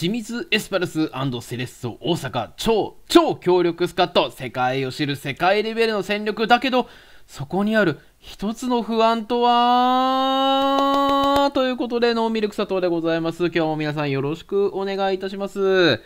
清水エスパルスセレッソ大阪超超強力スカット世界を知る世界レベルの戦力だけどそこにある一つの不安とはということでノーミルク佐藤でございます今日も皆さんよろしくお願いいたします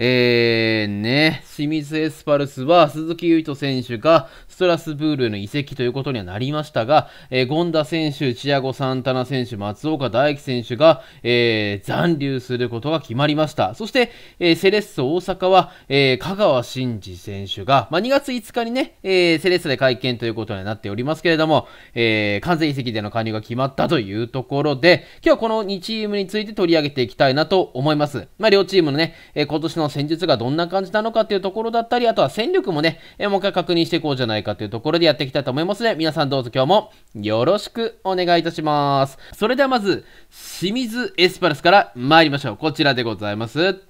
えー、ね、清水エスパルスは鈴木唯人選手がストラスブールへの移籍ということにはなりましたが、えー、権田選手、チアゴ・サンタナ選手、松岡大樹選手が、えー、残留することが決まりました。そして、えー、セレッソ大阪は、えー、香川真司選手が、まあ、2月5日にね、えー、セレッソで会見ということになっておりますけれども、えー、完全移籍での加入が決まったというところで、今日はこの2チームについて取り上げていきたいなと思います。まあ、両チームのね、えー、今年の戦術がどんな感じなのかっていうところだったり、あとは戦力もね、えもう一回確認していこうじゃないかというところでやっていきたいと思いますの、ね、で、皆さんどうぞ今日もよろしくお願いいたします。それではまず、清水エスパルスから参りましょう。こちらでございます。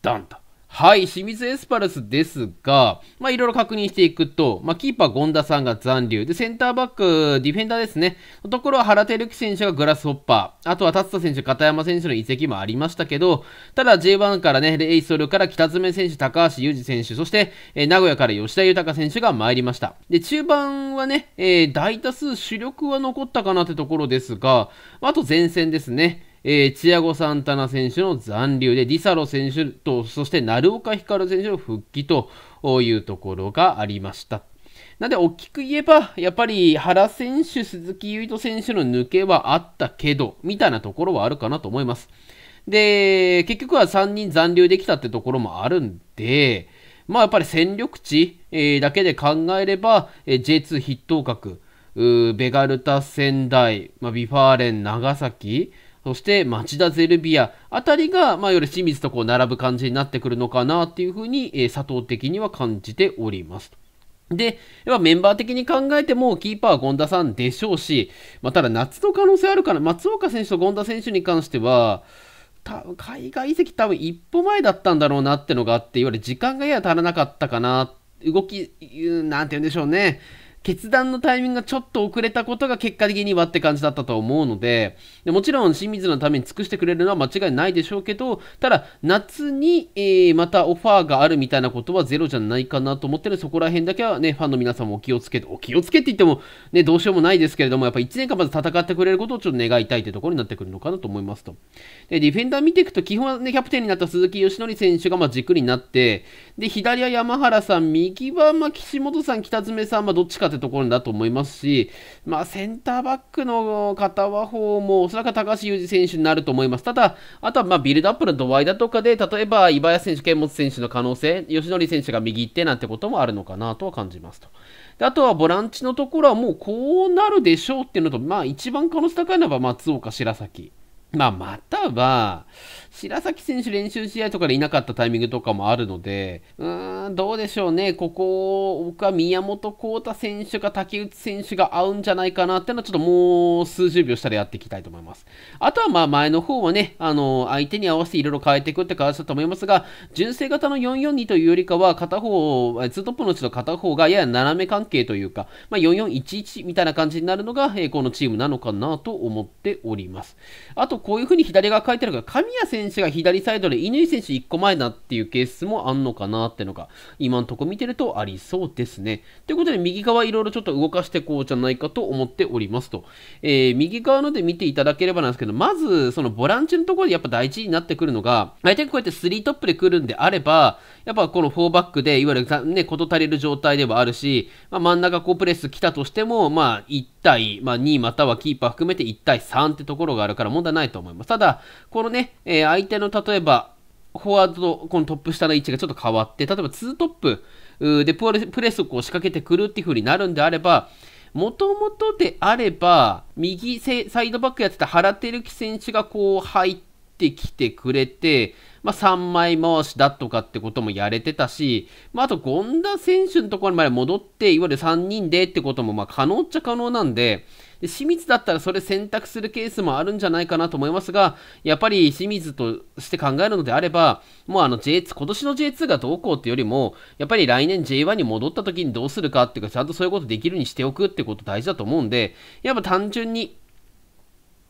ドンと。はい、清水エスパルスですが、まあ、いろいろ確認していくと、まあ、キーパー、ゴンダさんが残留、で、センターバック、ディフェンダーですね、のところは原輝樹選手がグラスホッパー、あとは達田選手、片山選手の移籍もありましたけど、ただ J1 からね、レイソルから北爪選手、高橋祐二選手、そして、えー、名古屋から吉田豊選手が参りました。で、中盤はね、えー、大多数主力は残ったかなってところですが、まあと前線ですね、えー、チアゴ・サンタナ選手の残留で、ディサロ選手と、そして鳴岡光選手の復帰というところがありました。なんで、大きく言えば、やっぱり原選手、鈴木唯人選手の抜けはあったけど、みたいなところはあるかなと思います。で、結局は3人残留できたってところもあるんで、まあやっぱり戦力値、えー、だけで考えれば、えー、J2 筆頭格、ベガルタ仙台、まあ、ビファーレン長崎、そして町田ゼルビアあたりが、まあ、いわゆる清水とこう並ぶ感じになってくるのかなっていうふうに、えー、佐藤的には感じております。で、やっぱメンバー的に考えても、キーパーは権田さんでしょうし、まあ、ただ夏の可能性あるかな、松岡選手と権田選手に関しては、多分海外移籍多分一歩前だったんだろうなってのがあって、いわゆる時間がやや足らなかったかな、動き、なんて言うんでしょうね。決断のタイミングがちょっと遅れたことが結果的にはって感じだったと思うのででもちろん清水のために尽くしてくれるのは間違いないでしょうけどただ夏に、えー、またオファーがあるみたいなことはゼロじゃないかなと思ってるそこら辺だけはねファンの皆さんもお気をつけてお気をつけって言ってもねどうしようもないですけれどもやっぱ1年間まず戦ってくれることをちょっと願いたいというところになってくるのかなと思いますとでディフェンダー見ていくと基本はねキャプテンになった鈴木義則選手がま軸になってで左は山原さん右はま岸本さん北爪さん、まあ、どっちかってところだと思いますし、まあ、センターバックの片方もおそらく高橋祐二選手になると思います。ただ、あとはまビルドアップの度合いだとかで、例えば岩谷選手、剣持選手の可能性、吉典選手が右ってなんてこともあるのかなとは感じますと。であとはボランチのところはもうこうなるでしょうっていうのと、まあ、一番可能性高いのは松岡白崎。まあ、または、白崎選手練習試合とかでいなかったタイミングとかもあるので、うーん、どうでしょうね。ここ、僕は宮本幸太選手か竹内選手が合うんじゃないかなってのは、ちょっともう数十秒したらやっていきたいと思います。あとは、まあ、前の方はね、あの、相手に合わせていろいろ変えていくって感じだと思いますが、純正型の442というよりかは、片方、2トップのうちの片方がやや斜め関係というか、まあ、4411みたいな感じになるのが、えこのチームなのかなと思っております。あと、こういうふうに左側書いてあるから、神谷選手が左サイドで乾選手1個前だっていうケースもあんのかなっていうのが、今のとこ見てるとありそうですね。ということで、右側いろいろちょっと動かしてこうじゃないかと思っておりますと。えー、右側ので見ていただければなんですけど、まず、そのボランチのところでやっぱ大事になってくるのが、相手がこうやって3トップで来るんであれば、やっぱこの4バックで、いわゆるね、こと足りる状態ではあるし、まあ、真ん中こうプレス来たとしても、まあ1対、まあ2またはキーパー含めて1対3ってところがあるから問題ないと思います。ただ、このね、えー、相手の例えば、フォワードとこのトップ下の位置がちょっと変わって、例えば2トップでプレスをこう仕掛けてくるっていう風になるんであれば、もともとであれば、右サイドバックやってた原輝樹選手がこう入ってきてくれて、まあ、3枚回しだとかってこともやれてたし、まあ、あと権田選手のところまで戻って、いわゆる3人でってこともまあ可能っちゃ可能なんで、で清水だったらそれ選択するケースもあるんじゃないかなと思いますが、やっぱり清水として考えるのであれば、もうあの J2、今年の J2 がどうこうっていうよりも、やっぱり来年 J1 に戻った時にどうするかっていうか、ちゃんとそういうことできるにしておくってこと大事だと思うんで、やっぱ単純に、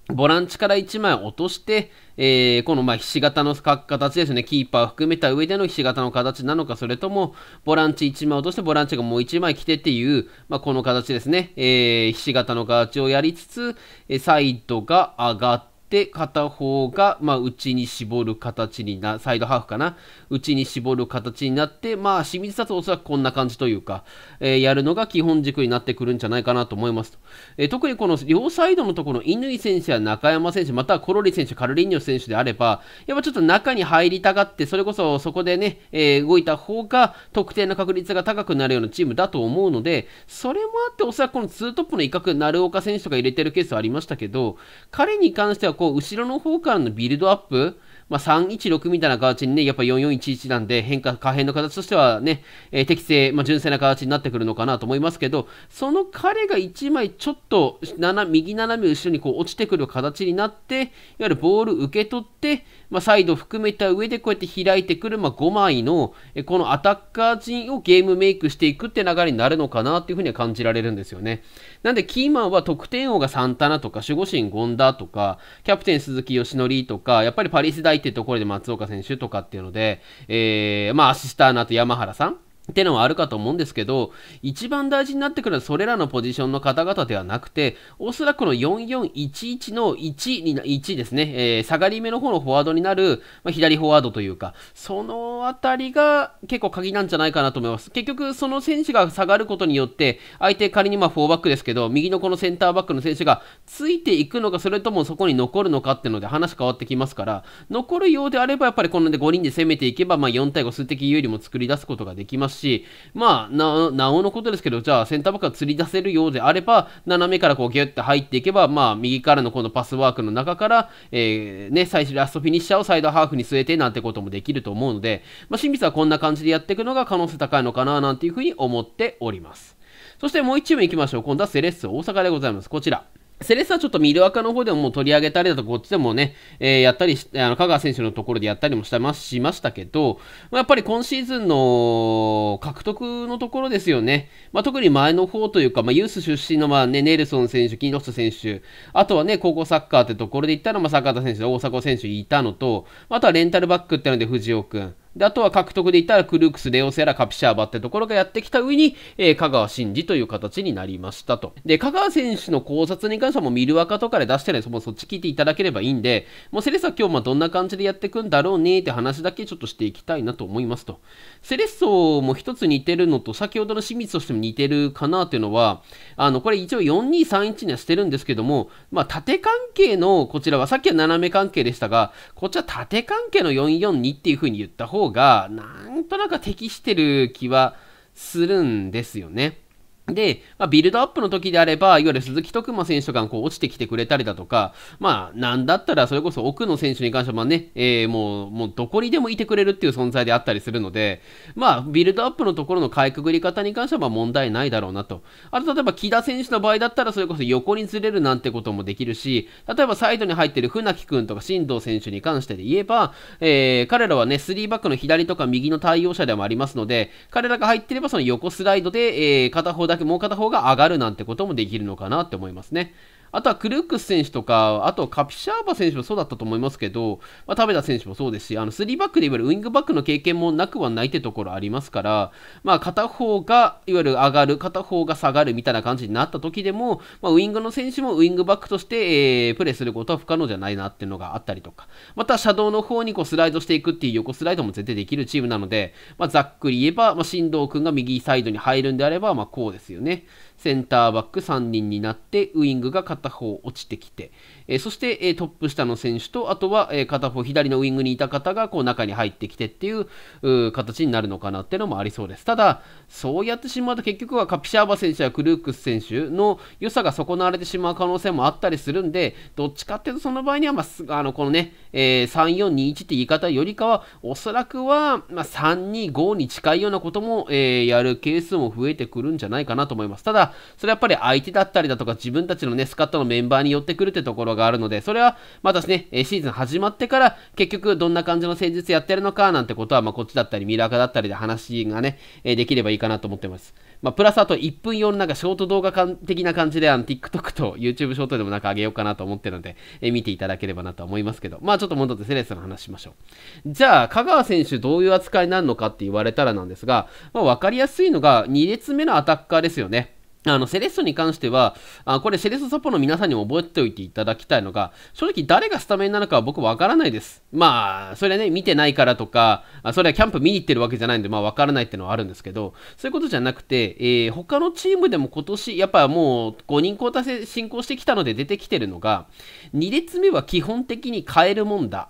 ボランチから1枚落として、えー、このまあひし形の形ですね、キーパー含めた上でのひし形の形なのか、それともボランチ1枚落としてボランチがもう1枚来てっていう、まあ、この形ですね、えー、ひし形の形をやりつつ、サイドが上がって、で、片方が、まあ、内に絞る形にな、サイドハーフかな、内に絞る形になって、まあ、清水里おそらくこんな感じというか、えー、やるのが基本軸になってくるんじゃないかなと思いますと。えー、特にこの両サイドのところ、乾選手や中山選手、またはコロリ選手、カルリーニョ選手であれば、やっぱちょっと中に入りたがって、それこそそこでね、えー、動いた方が得点の確率が高くなるようなチームだと思うので、それもあって、おそらくこの2トップの威嚇、鳴岡選手とか入れてるケースはありましたけど、彼に関してはこう後ろの方からのビルドアップまあ、316みたいな形にね、やっぱ4411なんで変化、可変の形としてはね、えー、適正、まあ、純正な形になってくるのかなと思いますけど、その彼が1枚ちょっと斜右斜め後ろにこう落ちてくる形になって、いわゆるボール受け取って、まあ、サイド含めた上でこうやって開いてくる、まあ、5枚の、えこのアタッカー陣をゲームメイクしていくって流れになるのかなっていうふうには感じられるんですよね。なんで、キーマンは得点王がサンタナとか、守護神ゴンダとか、キャプテン鈴木義則とか、やっぱりパリス大回転ところで松岡選手とかっていうので、えー、まあ、アシスターの後山原さんってのはあるかと思うんですけど、一番大事になってくるのはそれらのポジションの方々ではなくて、おそらくこの4411の1に、1ですね、えー、下がり目の方のフォワードになる、まあ、左フォワードというか、そのあたりが結構鍵なんじゃないかなと思います。結局、その選手が下がることによって、相手仮にまあ4バックですけど、右のこのセンターバックの選手がついていくのか、それともそこに残るのかっていうので話変わってきますから、残るようであればやっぱりこので5人で攻めていけば、まあ4対5数的有利も作り出すことができますますし、まあ、な、なおのことですけど、じゃあセンターバックが釣り出せるようであれば、斜めからこうギュッと入っていけば、まあ、右からのこのパスワークの中から、えー、ね、最終ラストフィニッシャーをサイドハーフに据えてなんてこともできると思うので、まあ、清水はこんな感じでやっていくのが可能性高いのかななんていうふうに思っております。そしてもう1チーム行きましょう。今度はセレッソ大阪でございます。こちら。セレッサはちょっとミルアカの方でももう取り上げたりだとこっちでもね、えー、やったりし、あの、香川選手のところでやったりもしてましましたけど、まあ、やっぱり今シーズンの獲得のところですよね。まあ、特に前の方というか、まあ、ユース出身のまあね、ネルソン選手、キーノス選手、あとはね、高校サッカーってところで言ったら、まあ、坂田選手、大迫選手いたのと、あとはレンタルバックってので藤尾君。で、あとは獲得でいったらクルークス、レオセラ、カピシャーバってところがやってきた上に、えー、香川真司という形になりましたと。で、香川選手の考察に関してはもうミルワカとかで出してるもそっち聞いていただければいいんで、もうセレッソは今日まどんな感じでやっていくんだろうねって話だけちょっとしていきたいなと思いますと。セレッソも一つ似てるのと、先ほどの清水としても似てるかなというのは、あの、これ一応4231にはしてるんですけども、まあ、縦関係の、こちらはさっきは斜め関係でしたが、こっちは縦関係の442っていう風に言った方方が、なんとなく適してる気はするんですよね。で、まあ、ビルドアップの時であれば、いわゆる鈴木徳馬選手がこう落ちてきてくれたりだとか、まあ、なんだったら、それこそ奥野選手に関しては、まあね、えー、もう、もうどこにでもいてくれるっていう存在であったりするので、まあ、ビルドアップのところのかいくぐり方に関しては、問題ないだろうなと。あと、例えば、木田選手の場合だったら、それこそ横にずれるなんてこともできるし、例えば、サイドに入ってる船木君とか、進藤選手に関してで言えば、えー、彼らはね、3バックの左とか右の対応者でもありますので、彼らが入ってれば、その横スライドで、えー、片方だけくもう片方が上がるなんてこともできるのかなって思いますね。あとはクルークス選手とか、あとカピシャーバ選手もそうだったと思いますけど、まあ、田部田選手もそうですし、あの3バックでいわゆるウイングバックの経験もなくはないってところありますから、まあ、片方がいわゆる上がる、片方が下がるみたいな感じになった時でも、まあ、ウイングの選手もウイングバックとして、えー、プレーすることは不可能じゃないなっていうのがあったりとか、また、シャドウの方にこうスライドしていくっていう横スライドも絶対できるチームなので、まあ、ざっくり言えば、まあ、振藤君が右サイドに入るんであれば、まあ、こうですよね。センターバック3人になってウイングが片方落ちてきて、えー、そして、えー、トップ下の選手とあとは、えー、片方左のウイングにいた方がこう中に入ってきてっていう形になるのかなっていうのもありそうですただそうやってしまうと結局はカピシャーバ選手やクルークス選手の良さが損なわれてしまう可能性もあったりするんでどっちかっていうとその場合には、まあ、あのこのね、えー、3421って言い方よりかはおそらくは、まあ、325に近いようなことも、えー、やるケースも増えてくるんじゃないかなと思いますただそれはやっぱり相手だったりだとか、自分たちのね、スカットのメンバーに寄ってくるってところがあるので、それは、またですね、シーズン始まってから、結局どんな感じの戦術やってるのか、なんてことは、まあ、こっちだったり、ミラーカだったりで話がね、できればいいかなと思ってます。まあ、プラスあと1分用のなんかショート動画感的な感じで、あの、TikTok と YouTube ショートでもなんかあげようかなと思ってるので、え見ていただければなと思いますけど、まあちょっと戻ってセレスの話しましょう。じゃあ、香川選手どういう扱いになるのかって言われたらなんですが、まあ、分かりやすいのが2列目のアタッカーですよね。あのセレッソに関してはあ、これセレッソサポの皆さんにも覚えておいていただきたいのが、正直誰がスタメンなのかは僕わからないです。まあ、それはね、見てないからとか、それはキャンプ見に行ってるわけじゃないんで、まあわからないっていうのはあるんですけど、そういうことじゃなくて、えー、他のチームでも今年、やっぱもう5人交代制進行してきたので出てきてるのが、2列目は基本的に変えるもんだ。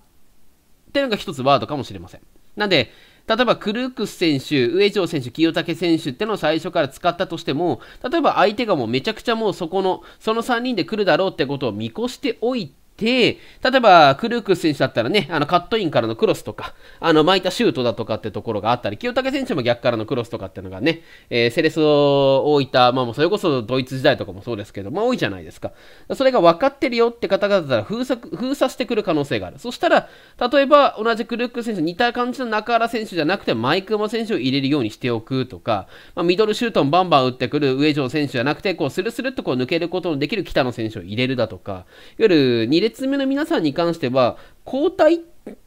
っていうのが一つワードかもしれません。なんで、例えばクルークス選手、上条選手、清武選手ってのを最初から使ったとしても、例えば相手がもうめちゃくちゃもうそこの、その3人で来るだろうってことを見越しておいて、て、例えば、クルークス選手だったらね、あの、カットインからのクロスとか、あの、巻いたシュートだとかってところがあったり、清武選手も逆からのクロスとかっていうのがね、えー、セレスを置いた、まあそれこそドイツ時代とかもそうですけど、まあ多いじゃないですか。それが分かってるよって方々だったら封鎖、封鎖してくる可能性がある。そしたら、例えば、同じクルークス選手、似た感じの中原選手じゃなくて、マイクマ選手を入れるようにしておくとか、まあ、ミドルシュートもバンバン打ってくる上城選手じゃなくて、こう、スルスルっとこう抜けることのできる北野選手を入れるだとか、いわゆる2列つ目の皆さんに関しては、交代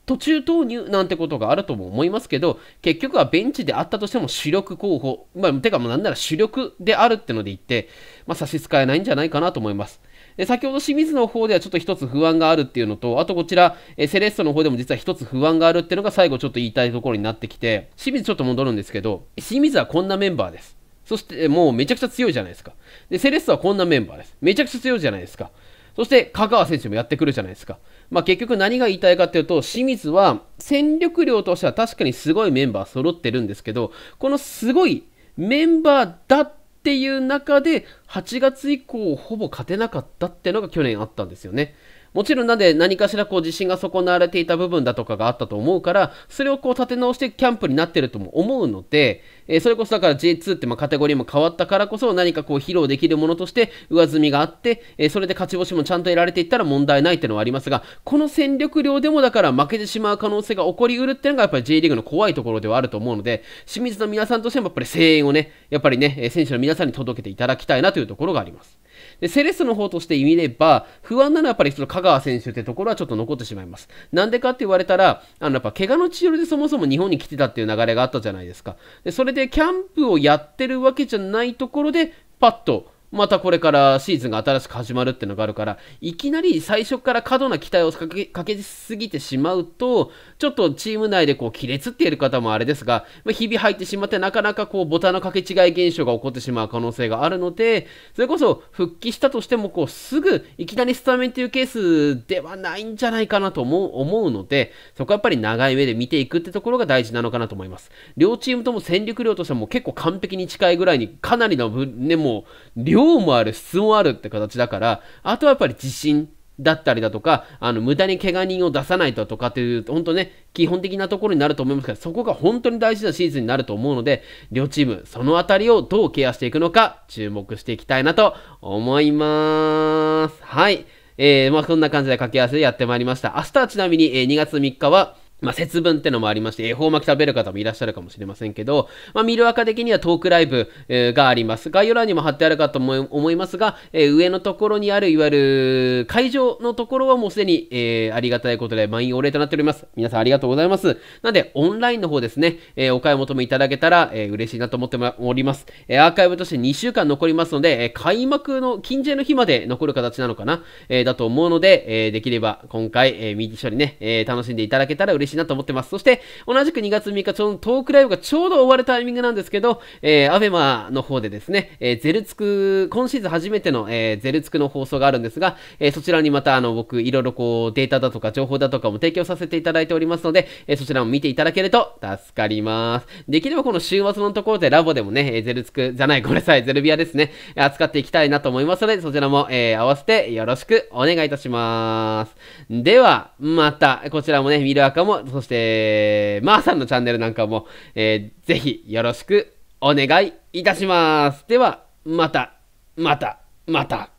途中投入なんてことがあるとも思いますけど、結局はベンチであったとしても主力候補、まあ、てかもうなんなら主力であるってので言って、まあ、差し支えないんじゃないかなと思います。で先ほど清水の方ではちょっと一つ不安があるっていうのと、あとこちら、えセレッソの方でも実は一つ不安があるっていうのが最後ちょっと言いたいところになってきて、清水ちょっと戻るんですけど、清水はこんなメンバーです。そしてもうめちゃくちゃ強いじゃないですか。で、セレッソはこんなメンバーです。めちゃくちゃ強いじゃないですか。そして香川選手もやってくるじゃないですか。まあ、結局何が言いたいかというと、清水は戦力量としては確かにすごいメンバー揃ってるんですけど、このすごいメンバーだっていう中で、8月以降ほぼ勝てなかったっていうのが去年あったんですよね。もちろんなんで何かしらこう自信が損なわれていた部分だとかがあったと思うから、それをこう立て直してキャンプになってるとも思うので、えー、それこそだから J2 ってまあカテゴリーも変わったからこそ何かこう披露できるものとして上積みがあって、えー、それで勝ち星もちゃんと得られていったら問題ないっていうのはありますが、この戦力量でもだから負けてしまう可能性が起こりうるっていうのがやっぱり J リーグの怖いところではあると思うので、清水の皆さんとしてもやっぱり声援をね、やっぱりね、選手の皆さんに届けていただきたいなというところがあります。で、セレッソの方として見れば、不安なのはやっぱりその香川選手ってところはちょっと残ってしまいます。なんでかって言われたら、あの、やっぱ怪我の治療でそもそも日本に来てたっていう流れがあったじゃないですか。で、それでキャンプをやってるわけじゃないところで、パッと、またこれからシーズンが新しく始まるっていうのがあるから、いきなり最初から過度な期待をかけかけすぎてしまうと、ちょっとチーム内でこう亀裂っている方もあれですが、まあ、日々入ってしまってなかなかこうボタンの掛け違い現象が起こってしまう可能性があるので、それこそ復帰したとしてもこうすぐいきなりスタメンというケースではないんじゃないかなと思う思うので、そこはやっぱり長い目で見ていくってところが大事なのかなと思います。両チームとも戦力量としても結構完璧に近いぐらいにかなりの、ね、もう量もある、質もあるって形だから、あとはやっぱり自信だったりだとか、あの、無駄に怪我人を出さないととかっていう、本当ね、基本的なところになると思いますから、そこが本当に大事なシーズンになると思うので、両チーム、そのあたりをどうケアしていくのか、注目していきたいなと思います。はい。えー、まあ、そんな感じで掛け合わせでやってまいりました。明日はちなみに、えー、2月3日は、まあ、節分ってのもありまして、恵方巻き食べる方もいらっしゃるかもしれませんけど、まあ、見る赤的にはトークライブ、えー、があります。概要欄にも貼ってあるかと思いますが、えー、上のところにある、いわゆる会場のところはもうすでに、えー、ありがたいことで満員お礼となっております。皆さんありがとうございます。なんで、オンラインの方ですね、えお買い求めいただけたら、え嬉しいなと思っております。えアーカイブとして2週間残りますので、え開幕の近所の日まで残る形なのかな、えだと思うので、えできれば今回、えー、ョンにね、え楽しんでいただけたら嬉しい嬉しいなと思ってます。そして、同じく2月3日、ちょうどトークライブがちょうど終わるタイミングなんですけど、えー、アベマの方でですね、えー、ゼルツク、今シーズン初めての、えー、ゼルツクの放送があるんですが、えー、そちらにまた、あの、僕、いろいろこう、データだとか情報だとかも提供させていただいておりますので、えー、そちらも見ていただけると助かります。できればこの週末のところでラボでもね、えー、ゼルツクじゃない、ごめんなさい、ゼルビアですね、扱っていきたいなと思いますので、そちらも、えー、合わせてよろしくお願いいたします。では、また、こちらもね、見る赤もそして、まー、あ、さんのチャンネルなんかも、えー、ぜひよろしくお願いいたします。では、また、また、また。